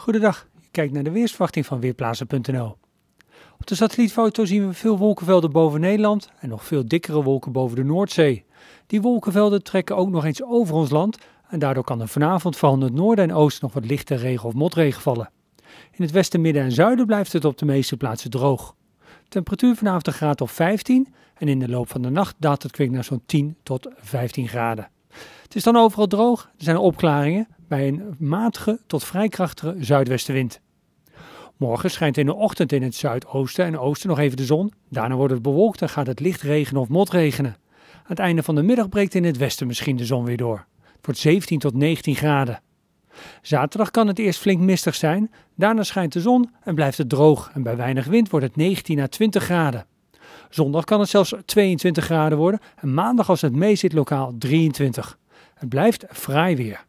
Goedendag, je kijkt naar de weersverwachting van Weerplaatsen.nl. Op de satellietfoto zien we veel wolkenvelden boven Nederland en nog veel dikkere wolken boven de Noordzee. Die wolkenvelden trekken ook nog eens over ons land en daardoor kan er vanavond van het noorden en oosten nog wat lichte regen of motregen vallen. In het westen, midden en zuiden blijft het op de meeste plaatsen droog. Temperatuur vanavond een graad of 15 en in de loop van de nacht daalt het kwik naar zo'n 10 tot 15 graden. Het is dan overal droog, er zijn opklaringen, bij een matige tot vrij krachtige zuidwestenwind. Morgen schijnt in de ochtend in het zuidoosten en oosten nog even de zon. Daarna wordt het bewolkt en gaat het licht regenen of motregenen. Aan het einde van de middag breekt in het westen misschien de zon weer door. Het wordt 17 tot 19 graden. Zaterdag kan het eerst flink mistig zijn. Daarna schijnt de zon en blijft het droog. En bij weinig wind wordt het 19 naar 20 graden. Zondag kan het zelfs 22 graden worden. En maandag als het mee lokaal 23. Het blijft fraai weer.